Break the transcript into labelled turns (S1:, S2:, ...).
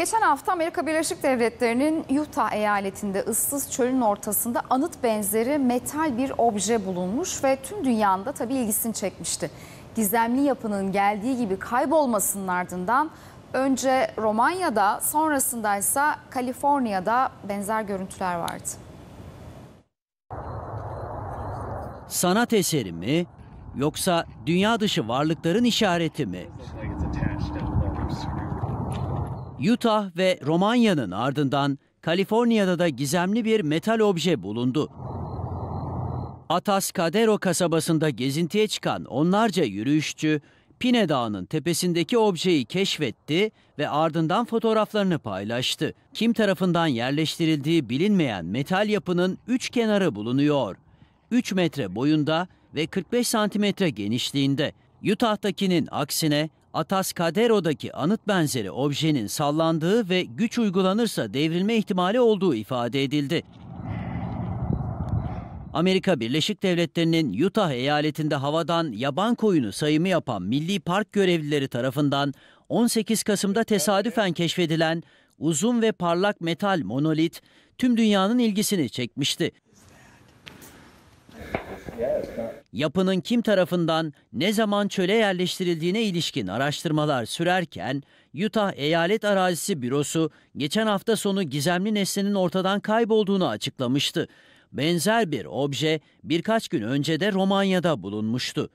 S1: Geçen hafta Amerika Birleşik Devletleri'nin Utah eyaletinde ıssız çölün ortasında anıt benzeri metal bir obje bulunmuş ve tüm dünyanın da tabii ilgisini çekmişti. Gizemli yapının geldiği gibi kaybolmasının ardından önce Romanya'da sonrasında ise Kaliforniya'da benzer görüntüler vardı.
S2: Sanat eseri mi yoksa dünya dışı varlıkların işareti mi? Utah ve Romanya'nın ardından Kaliforniya'da da gizemli bir metal obje bulundu. Atascadero kasabasında gezintiye çıkan onlarca yürüyüşçü Pine Dağı'nın tepesindeki objeyi keşfetti ve ardından fotoğraflarını paylaştı. Kim tarafından yerleştirildiği bilinmeyen metal yapının üç kenarı bulunuyor. 3 metre boyunda ve 45 santimetre genişliğinde. Utah'takinin aksine Atascadero'daki anıt benzeri objenin sallandığı ve güç uygulanırsa devrilme ihtimali olduğu ifade edildi. Amerika Birleşik Devletleri'nin Utah eyaletinde havadan yaban koyunu sayımı yapan milli park görevlileri tarafından 18 Kasım'da tesadüfen keşfedilen uzun ve parlak metal monolit tüm dünyanın ilgisini çekmişti. Yapının kim tarafından ne zaman çöle yerleştirildiğine ilişkin araştırmalar sürerken Utah Eyalet Arazisi Bürosu geçen hafta sonu gizemli nesnenin ortadan kaybolduğunu açıklamıştı. Benzer bir obje birkaç gün önce de Romanya'da bulunmuştu.